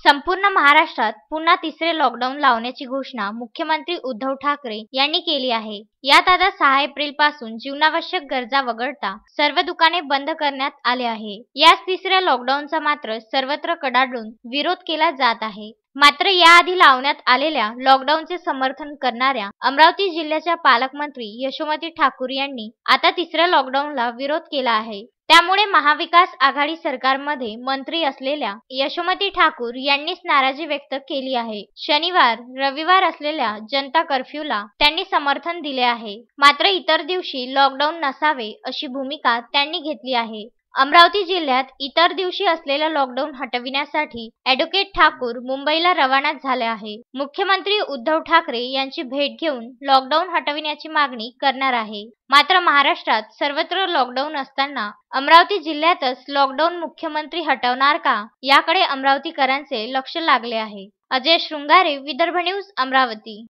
संपूर्ण महाराष्ट्रात पुन्हा तिसरे लॉकडाऊन लावण्याची घोषणा मुख्यमंत्री उद्धव ठाकरे यांनी केली आहे यात आता सहा एप्रिल पासून जीवनावश्यक गरजा वगळता सर्व दुकाने बंद करण्यात आले आहे याच तिसऱ्या लॉकडाऊनचा मात्र सर्वत्र कडाडून विरोध केला जात आहे मात्र याआधी लावण्यात आलेल्या लॉकडाऊनचे समर्थन करणाऱ्या अमरावती जिल्ह्याच्या पालकमंत्री यशोमती ठाकूर यांनी आता तिसऱ्या लॉकडाऊनला विरोध केला आहे त्यामुळे महाविकास आघाडी सरकारमध्ये मंत्री असलेल्या यशोमती ठाकूर यांनीच नाराजी व्यक्त केली आहे शनिवार रविवार असलेल्या जनता कर्फ्यूला त्यांनी समर्थन दिले आहे मात्र इतर दिवशी लॉकडाऊन नसावे अशी भूमिका त्यांनी घेतली आहे अमरावती जिल्ह्यात इतर दिवशी असलेला लॉकडाऊन हटविण्यासाठी ऍडव्होकेट ठाकूर मुंबईला रवाना झाले आहे मुख्यमंत्री उद्धव ठाकरे यांची भेट घेऊन लॉकडाऊन हटविण्याची मागणी करणार आहे मात्र महाराष्ट्रात सर्वत्र लॉकडाऊन असताना अमरावती जिल्ह्यातच लॉकडाऊन मुख्यमंत्री हटवणार का याकडे अमरावतीकरांचे लक्ष लागले आहे अजय शृंगारे विदर्भ न्यूज अमरावती